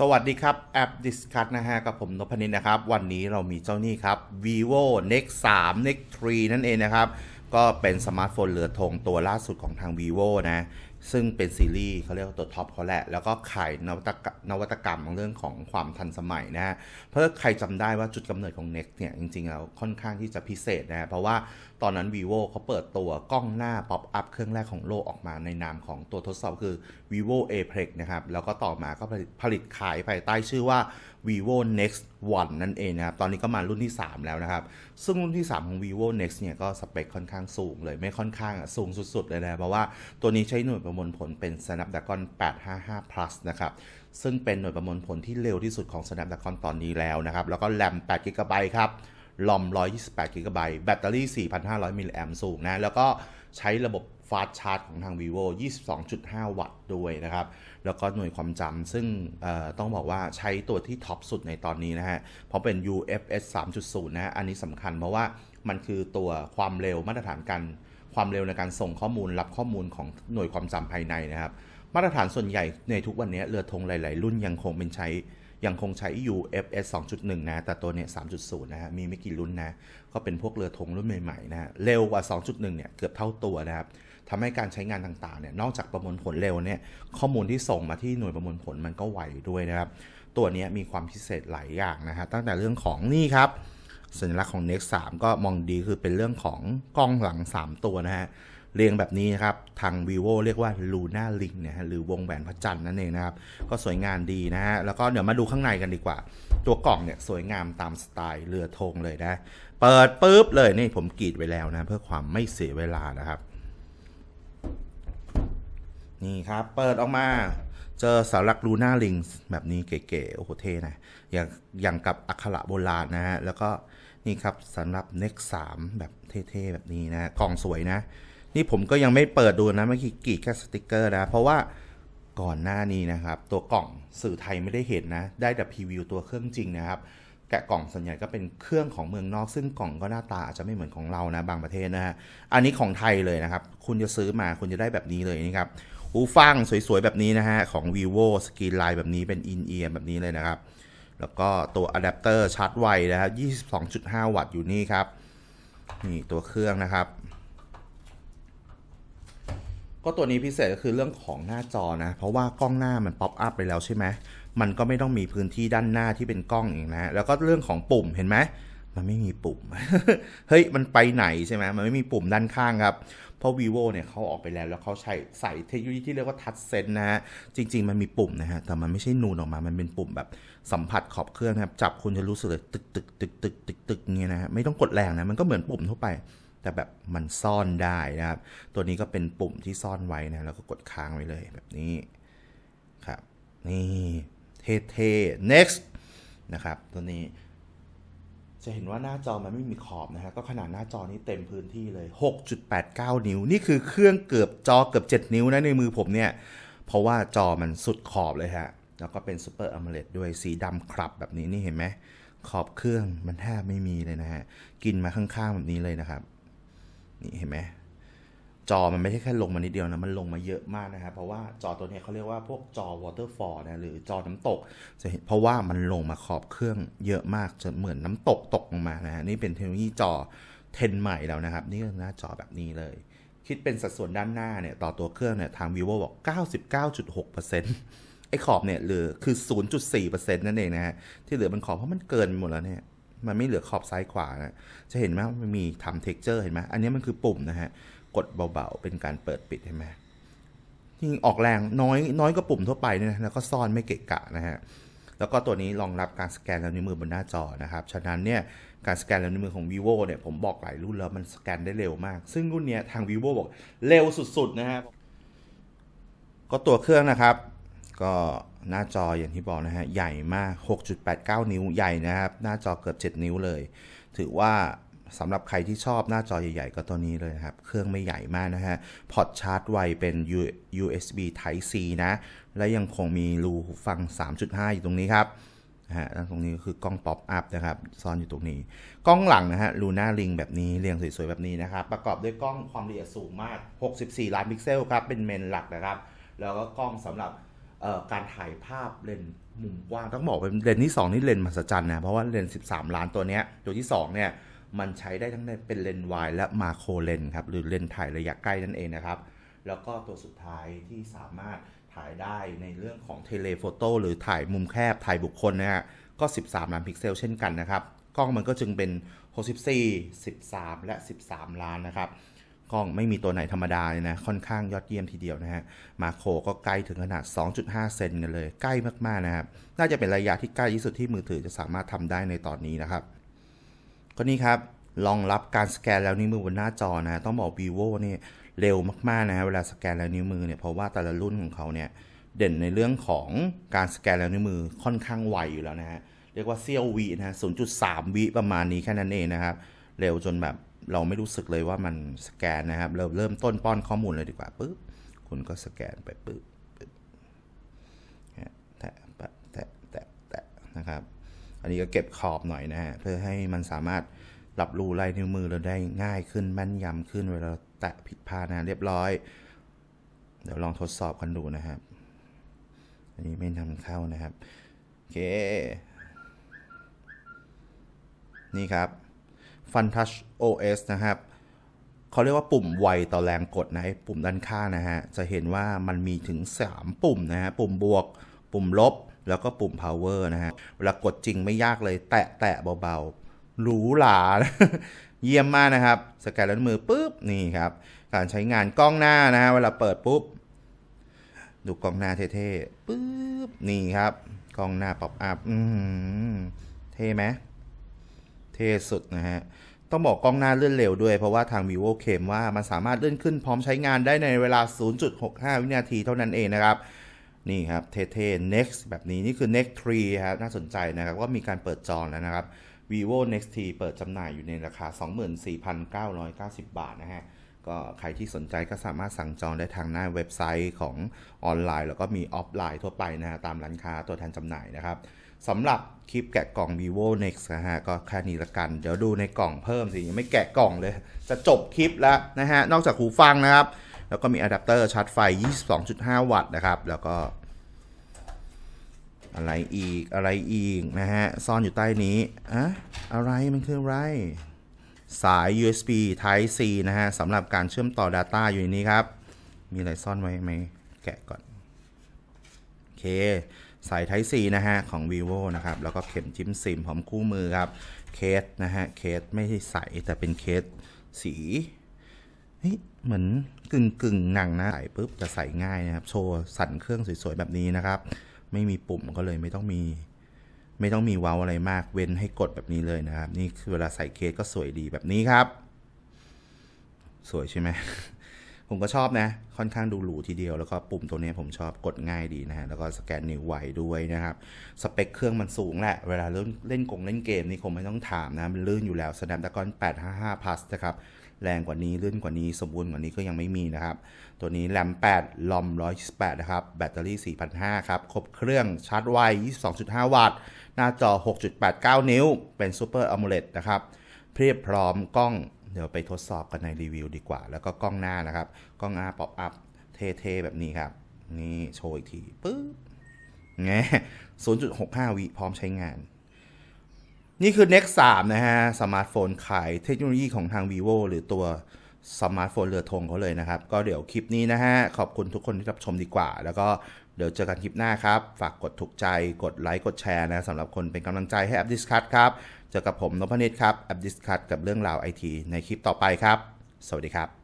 สวัสดีครับแอปดิสคัตนะฮะกับผมนพนินนะครับ วันนี้เรามีเจ้านี่ครับ vivo nex 3 nex 3นั่นเองนะครับ ก็เป็นสมาร์ทโฟนเหลือทงตัวล่าสุดของทาง vivo นะซึ่งเป็นซีรีส์เขาเรียกว่า ตัวท็อปเขาแหละ แล้วก็ขายนวัตกรรมนวัตกรรมเรื่องของความทันสมัยนะฮะเพราะใครจำได้ว่าจุดกำเนิดของ Next เนี่ย จริงๆแล้วค่อนข้างที่จะพิเศษนะเพราะว่าตอนนั้น vivo เขาเปิดตัวกล้องหน้าป๊อปอัพ เครื่องแรกของโลกออกมาในนามของตัวทดสอบคือ vivo a p l e x นะครับ แล้วก็ต่อมาก็ผลิตขายภายใต้ชื่อว่า vivo next one นั่นเองนะครับ ตอนนี้ก็มารุ่นที่ 3 แล้วนะครับ ซึ่งรุ่นที่ 3 ของ vivo next เนี่ยก็สเปคค่อนข้างสูงเลย ไม่ค่อนข้างสูงสุด ๆ เลยนะเพราะว่า ตัวนี้ใช้หน่วยประมวลผลเป็น snapdragon 855 plus นะครับ ซึ่งเป็นหน่วยประมวลผลที่เร็วที่สุดของ snapdragon ตอนนี้แล้วนะครับ แล้วก็แรม8 g b ครับลอม128 g b แบตเตอรี่ 4,500 มิลลิแอมสูงนะ แล้วก็ใช้ระบบฟาสชาร์จของทาง vivo 22.5 วัตต์ด้วยนะครับ แล้วก็หน่วยความจำ ซึ่งต้องบอกว่าใช้ตัวที่ท็อปสุดในตอนนี้นะฮะ เพราะเป็น UFS 3.0 นะฮะ อันนี้สำคัญ เพราะว่ามันคือตัวความเร็วมาตรฐานการความเร็วในการส่งข้อมูลรับข้อมูลของหน่วยความจำภายในนะครับ มาตรฐานส่วนใหญ่ในทุกวันนี้เรือธงหลาย ๆ รุ่นยังคงเป็นใช้ยังคงใช้อ FS 2.1นะ แต่ตัวเนี้ย3.0นะฮะมีไม่กี่รุ่นนะ ก็เป็นพวกเรือธงรุ่นใหม่ๆนะเร็วกว่า 2.1เนี่ยเกือบเท่าตัวนะครับทำให้การใช้งานต่างๆเนี่ย นอกจากประมวลผลเร็วเนี่ย ข้อมูลที่ส่งมาที่หน่วยประมวลผลมันก็ไวด้วยนะครับ ตัวนี้มีความพิเศษหลายอย่างนะฮะตั้งแต่เรื่องของนี่ครับสัญลักษณ์ของ Nex 3ก็มองดีคือเป็นเรื่องของกล้องหลัง3 ตัวนะฮะเรียงแบบนี้นะครับทาง vivo เรียกว่า Luna Link นะฮะหรือวงแหวนพระจันทร์นั่นเองนะครับ ก็สวยงามดีนะฮะแล้วก็เดี๋ยวมาดูข้างในกันดีกว่า ตัวกล่องเนี่ยสวยงามตามสไตล์เรือธงเลยนะ เปิดปุ๊บเลย นี่ผมกรีดไว้แล้วนะ เพื่อความไม่เสียเวลานะครับ นี่ครับเปิดออกมา เจอสารักลูน่าลิงแบบนี้เก๋ๆโอ้โหเท่นะอย่างอย่างกับอัคระโบราณนะฮะแล้วก็นี่ครับสำหรับ Nex มแบบเท่ๆแบบนี้นะกล่องสวยนะนี่ผมก็ยังไม่เปิดดูนะเมื่อกี้กรีดแค่สติกเกอร์นะเพราะว่าก่อนหน้านี้นะครับ ตัวกล่องสื่อไทยไม่ได้เห็นนะ ได้แต่พรีวิวตัวเครื่องจริงนะครับ แกะกล่องส่วนใหญ่ก็เป็นเครื่องของเมืองนอกซึ่งกล่องก็หน้าตาอาจจะไม่เหมือนของเรานะบางประเทศนะฮะอันนี้ของไทยเลยนะครับ คุณจะซื้อมาคุณจะได้แบบนี้เลยนี่ครับหูฟังสวยๆแบบนี้นะฮะของ vivo สกีไลน์แบบนี้เป็นอินเอียร์แบบนี้เลยนะครับ แล้วก็ตัวอะแดปเตอร์ชาร์จไวนะครับ22.5 วัตต์อยู่นี่ครับนี่ตัวเครื่องนะครับก็ตัวนี้พิเศษก็คือเรื่องของหน้าจอนะ เพราะว่ากล้องหน้ามันป๊อปอัพไปแล้วใช่ไหมมันก็ไม่ต้องมีพื้นที่ด้านหน้าที่เป็นกล้องอีกนะแล้วก็เรื่องของปุ่มเห็นไหมมันไม่มีปุ่ม เฮ้ยมันไปไหนใช่ไหมมันไม่มีปุ่มด้านข้างครับ เพราะ vivo เนี่ยเขาออกไปแล้วแล้วเขาใช้ใส่เทคโนโลยีที่เรียกว่าทัชเซนนะฮะจริงๆมันมีปุ่มนะฮะแต่มันไม่ใช่นูนออกมา มันเป็นปุ่มแบบสัมผัสขอบเครื่องครับจับคุณจะรู้สึกเลยตึกตึกตึกตึกตึกตึกเงี้ยนะฮะไม่ต้องกดแรงนะมันก็เหมือนปุ่มทั่วไปแต่แบบมันซ่อนได้นะครับ ตัวนี้ก็เป็นปุ่มที่ซ่อนไว้นะ แล้วก็กดค้างไว้เลย แบบนี้ครับ นี่เท่ๆ next นะครับ ตัวนี้ จะเห็นว่าหน้าจอมันไม่มีขอบนะฮะก็ขนาดหน้าจอนี้เต็มพื้นที่เลย 6.89 นิ้ว นี่คือเครื่องเกือบจอเกือบ 7 นิ้วนะในมือผมเนี่ย เพราะว่าจอมันสุดขอบเลยฮะ แล้วก็เป็นซูเปอร์อมเลดด้วยสีดำครับ แบบนี้ นี่เห็นไหมขอบเครื่องมันแทบไม่มีเลยนะฮะ กินมาข้างๆแบบนี้เลยนะครับนี่เห็นไหมจอมันไม่ใช่แค่ลงมานิดเดียวนะมันลงมาเยอะมากนะครับเพราะว่าจอตัวนี้เขาเรียกว่าพวกจอวอเตอร์ฟอร์นะหรือจอน้ำตกจะเห็นเพราะว่ามันลงมาขอบเครื่องเยอะมากจนเหมือนน้ำตกตกลงมานะฮะนี่เป็นเทคโนโลยีจอเทนใหม่แล้วนะครับ นี่คือหน้าจอแบบนี้เลย คิดเป็นสัดส่วนด้านหน้าเนี่ยต่อตัวเครื่องเนี่ยทาง vivo บอก99.6%ไอ้ขอบเนี่ยหรือคือ 0.4%นั่นเองนะฮะที่เหลือมันขอบเพราะมันเกินหมดแล้วเนี่ยมันไม่เหลือขอบซ้ายขวานะ จะเห็นไหมมันมีทำเท็กเจอร์เห็นไหมอันนี้มันคือปุ่มนะฮะ กดเบาๆ เป็นการเปิดปิดเห็นไหมที่ออกแรงน้อยน้อยกว่าปุ่มทั่วไปเนี่ยนะแล้วก็ซ่อนไม่เกะกะนะฮะ แล้วก็ตัวนี้รองรับการสแกนลายนิ้วมือบนหน้าจอนะครับ ฉะนั้นเนี่ย การสแกนลายนิ้วมือของ vivo เนี่ยผมบอกหลายรุ่นแล้วมันสแกนได้เร็วมาก ซึ่งรุ่นนี้ทาง vivo บอกเร็วสุดๆ นะครับ ก็ตัวเครื่องนะครับ ก็หน้าจออย่างที่บอกนะฮะใหญ่มาก 6.89 นิ้วใหญ่นะครับหน้าจอเกือบ7 นิ้วเลย ถือว่าสำหรับใครที่ชอบหน้าจอใหญ่ๆก็ตัวนี้เลยครับ เครื่องไม่ใหญ่มากนะฮะพอร์ตชาร์จไวเป็น USB Type C นะ และยังคงมีรูฟัง 3.5 อยู่ตรงนี้ครับฮะตรงนี้ก็คือกล้องป๊อปอัพนะครับ ซ่อนอยู่ตรงนี้ กล้องหลังนะฮะลูน่าลิงแบบนี้เรียงสวยๆแบบนี้นะครับประกอบด้วยกล้องความละเอียดสูงมาก64ล้านพิกเซลครับเป็นเมนหลักนะครับ แล้วก็กล้องสำหรับการถ่ายภาพเลนมุมกว้างต้องบอกเป็นเลนที่2นี่เลนมหัศจรรย์นะเพราะว่าเลน13 ล้านตัวเนี้ยตัวที่2เนี่ยมันใช้ได้ทั้งเป็นเลนวายและมาโครเลนครับหรือเลนถ่ายระยะใกล้นั่นเองนะครับแล้วก็ตัวสุดท้ายที่สามารถถ่ายได้ในเรื่องของเทเลโฟโต้หรือถ่ายมุมแคบถ่ายบุคคลนะฮะก็ 13ล้านพิกเซลเช่นกันนะครับกล้องมันก็จึงเป็น64 13 และ 13 ล้านนะครับก็ไม่มีตัวไหนธรรมดาเลยนะ ค่อนข้างยอดเยี่ยมทีเดียวนะฮะ มาโคก็ใกล้ถึงขนาด 2.5 เซนกันเลย ใกล้มากๆนะครับน่าจะเป็นระยะที่ใกล้ที่สุดที่มือถือจะสามารถทำได้ในตอนนี้นะครับก็นี่ครับลองรับการสแกนแล้วนิ้วมือบนหน้าจอนะ ต้องบอก vivo เนี่ยเร็วมากๆนะฮะ เวลาสแกนแล้วนิ้วมือเนี่ย เพราะว่าแต่ละรุ่นของเขาเนี่ยเด่นในเรื่องของการสแกนแล้วนิ้วมือ ค่อนข้างไวอยู่แล้วนะฮะ เรียกว่าเซียววีนะะ0.3วิประมาณนี้แค่นั้นเองนะครับ เร็วจนแบบเราไม่รู้สึกเลยว่ามันสแกนนะครับ เราเริ่มต้นป้อนข้อมูลเลยดีกว่าปุ๊บคุณก็สแกนไปปุ๊บแตะแตะแตะแตะนะครับ อันนี้ก็เก็บขอบหน่อยนะฮะ เพื่อให้มันสามารถรับรู้ลายนิ้วมือเราได้ง่ายขึ้นแม่นยำขึ้นเวลาแตะผิดพลาดนะเรียบร้อยเดี๋ยวลองทดสอบกันดูนะครับ อันนี้ไม่นำเข้านะครับโอเค นี่ครับฟันทัชโอเอสนะครับ เขาเรียกว่าปุ่มไวต่อแรงกดนะปุ่มด้านข้างนะฮะ จะเห็นว่ามันมีถึง 3 ปุ่มนะฮะปุ่มบวก ปุ่มลบ แล้วก็ปุ่ม power นะฮะ เวลากดจริงไม่ยากเลย แตะแตะเบาๆหรูหราเยี่ยมมากนะครับ สแกนล้วมือปุ๊บนี่ครับ การใช้งานกล้องหน้านะฮะเวลาเปิดปุ๊บ ดูกล้องหน้าเท่ๆปุ๊บนี่ครับกล้องหน้าป๊อปอัพเท่ไหมเท่สุดนะฮะต้องบอกกล้องหน้าเลื่อนเร็วด้วยเพราะว่าทาง vivo เคมว่ามันสามารถเลื่อนขึ้นพร้อมใช้งานได้ในเวลา 0.65 วินาทีเท่านั้นเองนะครับ นี่ครับเท่ๆ next แบบนี้นี่คือ next 3ครับน่าสนใจนะครับก็มีการเปิดจองแล้วนะครับ vivo next 3 เปิดจำหน่ายอยู่ในราคา 24,990 บาทนะฮะ ก็ใครที่สนใจก็สามารถสั่งจองได้ทางหน้าเว็บไซต์ของออนไลน์ แล้วก็มีออฟไลน์ทั่วไปนะฮะตามร้านค้าตัวแทนจำหน่ายนะครับสำหรับคลิปแกะกล่อง vivo next นะฮะก็แค่นี้ละกัน เดี๋ยวดูในกล่องเพิ่มสิยังไม่แกะกล่องเลย จะจบคลิปแล้วนะฮะ นอกจากหูฟังนะครับ แล้วก็มีอะแดปเตอร์ชาร์จไฟ 22.5 วัตต์นะครับ แล้วก็อะไรอีกอะไรอีกนะฮะซ่อนอยู่ใต้นี้ อะอะไรมันคืออะไรสาย USB Type C นะฮะสำหรับการเชื่อมต่อ Data อยู่ในนี้ครับ มีอะไรซ่อนไว้ไหมแกะก่อนโอเคสาย Type C นะฮะของ vivo นะครับ แล้วก็เข็มจิ้มซิมผอมคู่มือครับเคสนะฮะ เคสไม่ใสแต่เป็นเคสสีเหมือนกึ่งกึ่งหนังนะใส่ปุ๊บจะใส่ง่ายนะครับ โชว์ สั่นเครื่องสวยๆ แบบนี้นะครับ ไม่มีปุ่มก็เลยไม่ต้องมี ไม่ต้องมีว้าอะไรมาก เว้นให้กดแบบนี้เลยนะครับ นี่คือเวลาใส่เคสก็สวยดีแบบนี้ครับ สวยใช่ไหมผมก็ชอบนะ ค่อนข้างดูหรูทีเดียว แล้วก็ปุ่มตัวนี้ผมชอบกดง่ายดีนะฮะ แล้วก็สแกนนิ้วไวด้วยนะครับ สเปคเครื่องมันสูงแหละ เวลาเล่นเล่นกงเล่นเกมนี่คงไม่ต้องถามนะมันลื่นอยู่แล้ว Snapdragon 855 plus นะครับ แรงกว่านี้ ลื่นกว่านี้สมบูรณ์กว่านี้ก็ยังไม่มีนะครับ ตัวนี้แรม8ลอม128 นะครับ แบตเตอรี่4 0 0 5ครับ ครบเครื่องชาร์จไว22.5 วัตต์ หน้าจอ 6.89 นิ้ว เป็น Super AMOLED นะครับ เพียบพร้อมกล้องเดี๋ยวไปทดสอบกันในรีวิวดีกว่า แล้วก็กล้องหน้านะครับ กล้องหน้าป๊อปอัพเท่ๆแบบนี้ครับ นี่โชว์อีกทีปึ๊บแง0ศูนย์จุดหกห้าวิพร้อมใช้งาน นี่คือ Next 3 นะฮะ สมาร์ทโฟนขายเทคโนโลยีของทาง vivo หรือตัวสมาร์ทโฟนเรือธงเขาเลยนะครับ ก็เดี๋ยวคลิปนี้นะฮะ ขอบคุณทุกคนที่รับชมดีกว่า แล้วก็เดี๋ยวเจอกันคลิปหน้าครับ ฝากกดถูกใจกดไลค์กดแชร์นะสำหรับคนเป็นกำลังใจให้แอปดิสคัทครับเจอกับผมนพเนรครับ อัปดิสคัตกับเรื่องราวไอที ในคลิปต่อไปครับ สวัสดีครับ